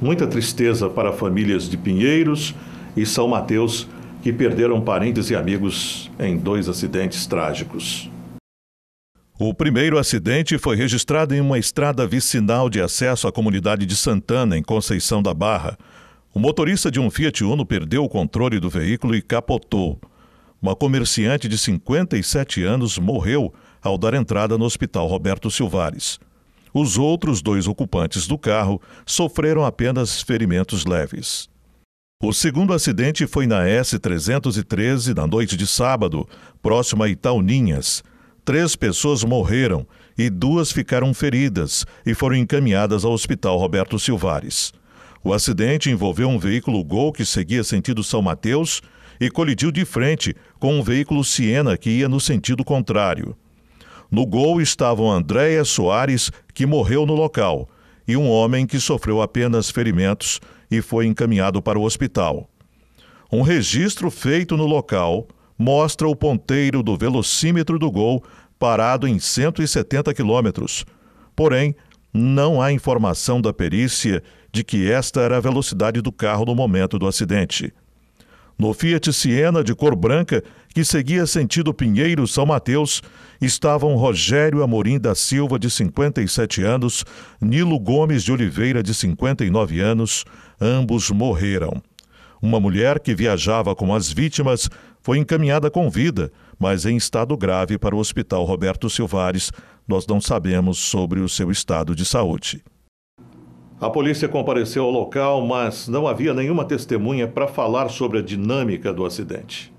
muita tristeza para famílias de Pinheiros e São Mateus que perderam parentes e amigos em dois acidentes trágicos. O primeiro acidente foi registrado em uma estrada vicinal de acesso à comunidade de Santana, em Conceição da Barra. O motorista de um Fiat Uno perdeu o controle do veículo e capotou. Uma comerciante de 57 anos morreu ao dar entrada no Hospital Roberto Silvares. Os outros dois ocupantes do carro sofreram apenas ferimentos leves. O segundo acidente foi na S-313 na noite de sábado, próximo a Itauninhas. Três pessoas morreram e duas ficaram feridas e foram encaminhadas ao Hospital Roberto Silvares. O acidente envolveu um veículo Gol que seguia sentido São Mateus e colidiu de frente com um veículo Siena que ia no sentido contrário. No gol estavam Andréia Soares, que morreu no local, e um homem que sofreu apenas ferimentos e foi encaminhado para o hospital. Um registro feito no local mostra o ponteiro do velocímetro do gol parado em 170 quilômetros. Porém, não há informação da perícia de que esta era a velocidade do carro no momento do acidente. No Fiat Siena de cor branca, que seguia sentido Pinheiro-São Mateus, estavam Rogério Amorim da Silva, de 57 anos, Nilo Gomes de Oliveira, de 59 anos, ambos morreram. Uma mulher que viajava com as vítimas foi encaminhada com vida, mas em estado grave para o Hospital Roberto Silvares. Nós não sabemos sobre o seu estado de saúde. A polícia compareceu ao local, mas não havia nenhuma testemunha para falar sobre a dinâmica do acidente.